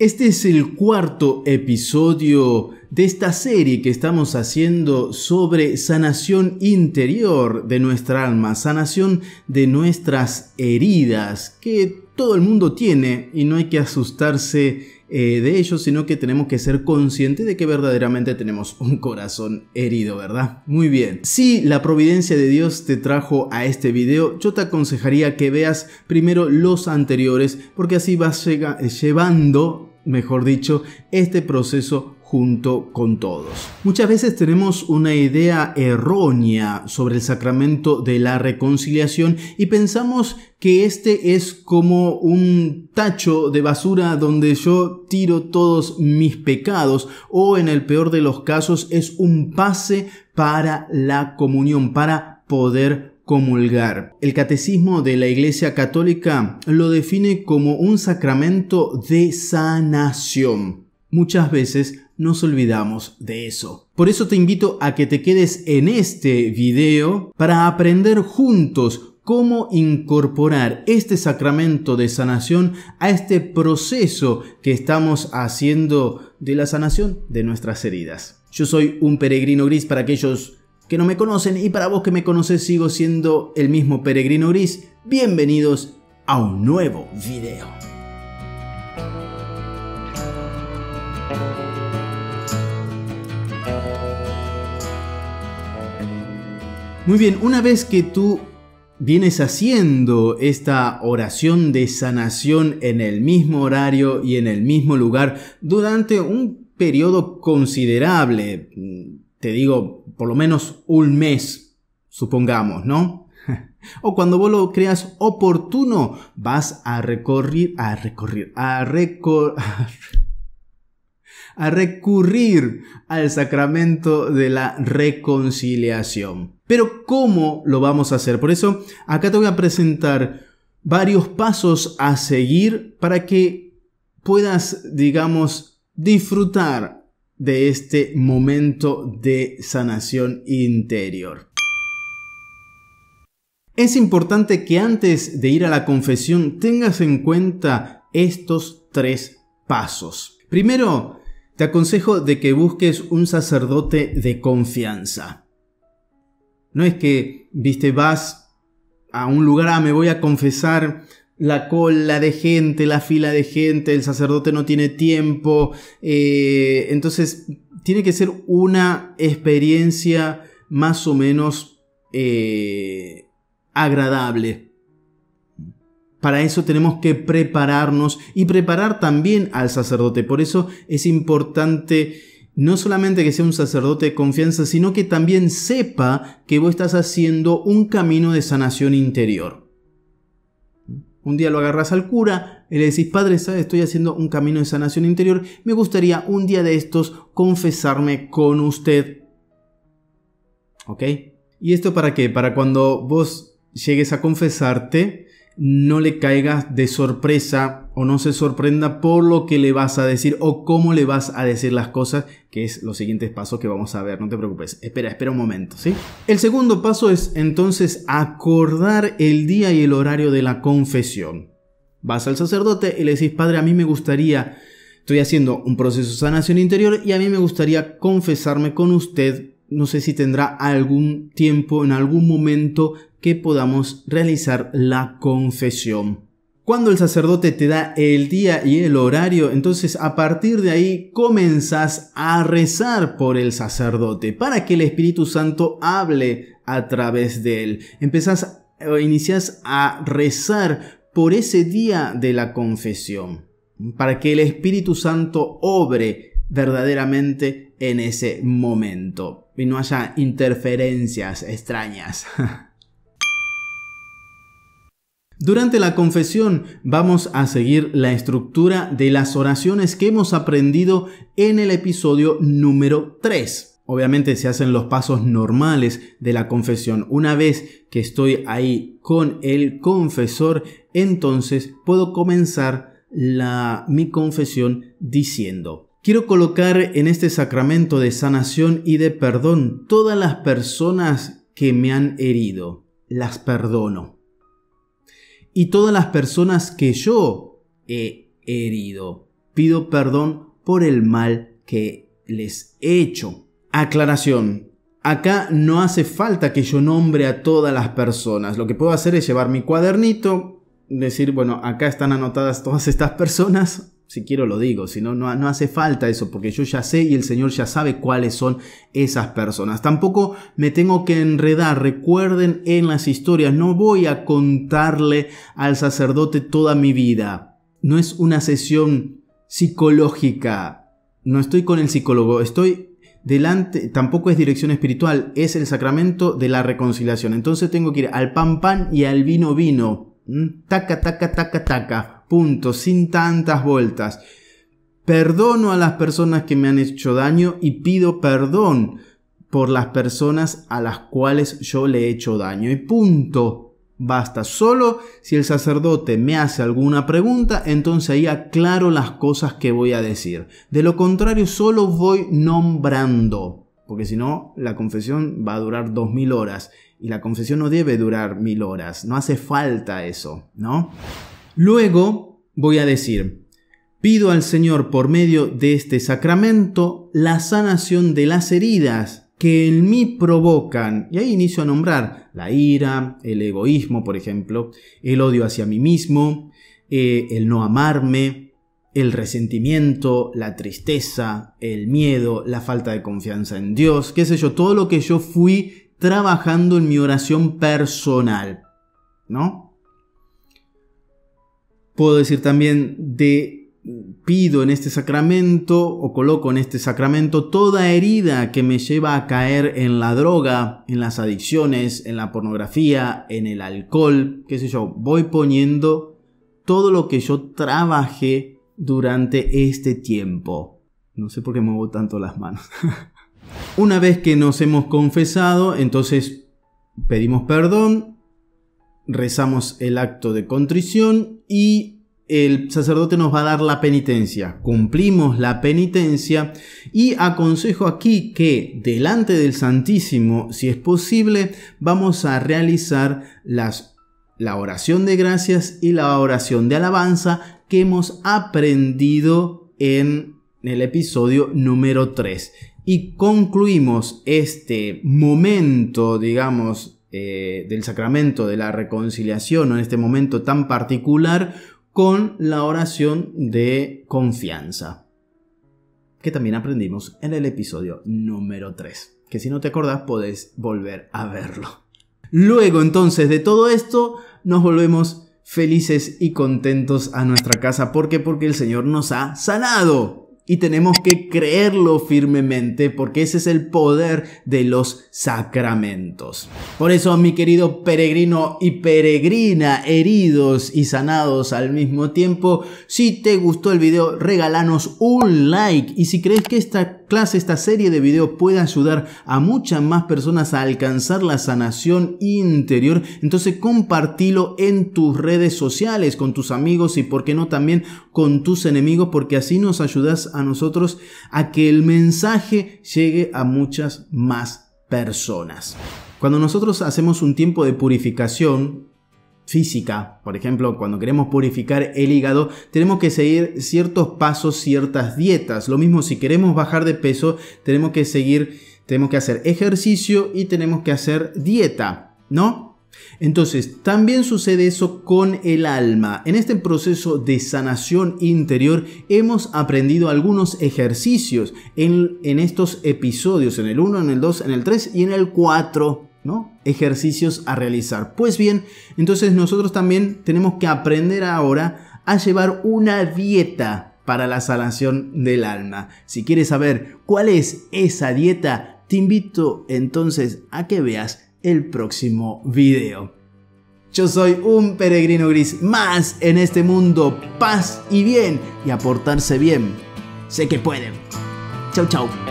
Este es el cuarto episodio de esta serie que estamos haciendo sobre sanación interior de nuestra alma, sanación de nuestras heridas que todo el mundo tiene y no hay que asustarse eh, de ello, sino que tenemos que ser conscientes de que verdaderamente tenemos un corazón herido, ¿verdad? Muy bien. Si la providencia de Dios te trajo a este video, yo te aconsejaría que veas primero los anteriores, porque así vas llevando mejor dicho, este proceso junto con todos. Muchas veces tenemos una idea errónea sobre el sacramento de la reconciliación y pensamos que este es como un tacho de basura donde yo tiro todos mis pecados o en el peor de los casos es un pase para la comunión, para poder comulgar. El catecismo de la Iglesia Católica lo define como un sacramento de sanación. Muchas veces nos olvidamos de eso. Por eso te invito a que te quedes en este video para aprender juntos cómo incorporar este sacramento de sanación a este proceso que estamos haciendo de la sanación de nuestras heridas. Yo soy un peregrino gris para aquellos que no me conocen y para vos que me conoces sigo siendo el mismo peregrino gris. Bienvenidos a un nuevo video. Muy bien, una vez que tú vienes haciendo esta oración de sanación en el mismo horario y en el mismo lugar durante un periodo considerable, te digo por lo menos un mes, supongamos, ¿no? o cuando vos lo creas oportuno, vas a recorrer, a a a recurrir al sacramento de la reconciliación. Pero ¿cómo lo vamos a hacer? Por eso acá te voy a presentar varios pasos a seguir para que puedas, digamos, disfrutar de este momento de sanación interior. Es importante que antes de ir a la confesión tengas en cuenta estos tres pasos. Primero, te aconsejo de que busques un sacerdote de confianza. No es que, viste, vas a un lugar, ah, me voy a confesar, la cola de gente, la fila de gente, el sacerdote no tiene tiempo. Eh, entonces, tiene que ser una experiencia más o menos eh, agradable. Para eso tenemos que prepararnos y preparar también al sacerdote. Por eso es importante no solamente que sea un sacerdote de confianza, sino que también sepa que vos estás haciendo un camino de sanación interior. Un día lo agarras al cura y le decís, Padre, estoy haciendo un camino de sanación interior, me gustaría un día de estos confesarme con usted. ¿Ok? ¿Y esto para qué? Para cuando vos llegues a confesarte, no le caigas de sorpresa o no se sorprenda por lo que le vas a decir o cómo le vas a decir las cosas, que es los siguientes pasos que vamos a ver, no te preocupes, espera, espera un momento, ¿sí? El segundo paso es entonces acordar el día y el horario de la confesión. Vas al sacerdote y le decís, padre, a mí me gustaría, estoy haciendo un proceso de sanación interior y a mí me gustaría confesarme con usted no sé si tendrá algún tiempo, en algún momento que podamos realizar la confesión. Cuando el sacerdote te da el día y el horario, entonces a partir de ahí comenzás a rezar por el sacerdote para que el Espíritu Santo hable a través de él. Empezás o inicias a rezar por ese día de la confesión, para que el Espíritu Santo obre verdaderamente en ese momento y no haya interferencias extrañas. Durante la confesión vamos a seguir la estructura de las oraciones que hemos aprendido en el episodio número 3. Obviamente se hacen los pasos normales de la confesión. Una vez que estoy ahí con el confesor, entonces puedo comenzar mi confesión diciendo, Quiero colocar en este sacramento de sanación y de perdón todas las personas que me han herido. Las perdono y todas las personas que yo he herido. Pido perdón por el mal que les he hecho. Aclaración. Acá no hace falta que yo nombre a todas las personas. Lo que puedo hacer es llevar mi cuadernito, decir, bueno, acá están anotadas todas estas personas si quiero lo digo, si no, no, no, hace falta eso, porque yo ya sé y el Señor ya sabe cuáles son esas personas. Tampoco me tengo que enredar, recuerden en las historias, no voy a contarle al sacerdote toda mi vida. No es una sesión psicológica, no estoy con el psicólogo, estoy delante, tampoco es dirección espiritual, es el sacramento de la reconciliación. Entonces tengo que ir al pan pan y al vino vino, ¿Mm? taca, taca, taca, taca Punto, sin tantas vueltas. Perdono a las personas que me han hecho daño y pido perdón por las personas a las cuales yo le he hecho daño. Y punto. Basta, solo si el sacerdote me hace alguna pregunta, entonces ahí aclaro las cosas que voy a decir. De lo contrario, solo voy nombrando, porque si no, la confesión va a durar dos mil horas y la confesión no debe durar mil horas, no hace falta eso, ¿no? Luego voy a decir, pido al Señor por medio de este sacramento la sanación de las heridas que en mí provocan, y ahí inicio a nombrar la ira, el egoísmo, por ejemplo, el odio hacia mí mismo, eh, el no amarme, el resentimiento, la tristeza, el miedo, la falta de confianza en Dios, qué sé yo, todo lo que yo fui trabajando en mi oración personal, ¿no? Puedo decir también de pido en este sacramento o coloco en este sacramento toda herida que me lleva a caer en la droga, en las adicciones, en la pornografía, en el alcohol, qué sé yo, voy poniendo todo lo que yo trabajé durante este tiempo. No sé por qué muevo tanto las manos. Una vez que nos hemos confesado, entonces pedimos perdón rezamos el acto de contrición y el sacerdote nos va a dar la penitencia. Cumplimos la penitencia y aconsejo aquí que delante del Santísimo, si es posible, vamos a realizar las, la oración de gracias y la oración de alabanza que hemos aprendido en el episodio número 3. Y concluimos este momento, digamos, eh, del sacramento de la reconciliación en este momento tan particular con la oración de confianza, que también aprendimos en el episodio número 3, que si no te acordás podés volver a verlo. Luego entonces de todo esto nos volvemos felices y contentos a nuestra casa porque porque el Señor nos ha sanado y tenemos que creerlo firmemente porque ese es el poder de los sacramentos. Por eso, mi querido peregrino y peregrina, heridos y sanados al mismo tiempo, si te gustó el video, regálanos un like y si crees que esta clase, esta serie de videos puede ayudar a muchas más personas a alcanzar la sanación interior, entonces compartilo en tus redes sociales, con tus amigos y por qué no también con tus enemigos, porque así nos ayudas a nosotros a que el mensaje llegue a muchas más personas. Cuando nosotros hacemos un tiempo de purificación, física. Por ejemplo, cuando queremos purificar el hígado, tenemos que seguir ciertos pasos, ciertas dietas. Lo mismo si queremos bajar de peso, tenemos que seguir, tenemos que hacer ejercicio y tenemos que hacer dieta, ¿no? Entonces, también sucede eso con el alma. En este proceso de sanación interior hemos aprendido algunos ejercicios en, en estos episodios, en el 1, en el 2, en el 3 y en el 4 ejercicios a realizar. Pues bien, entonces nosotros también tenemos que aprender ahora a llevar una dieta para la sanación del alma. Si quieres saber cuál es esa dieta, te invito entonces a que veas el próximo video. Yo soy un peregrino gris más en este mundo, paz y bien y aportarse bien. Sé que pueden. Chau chau.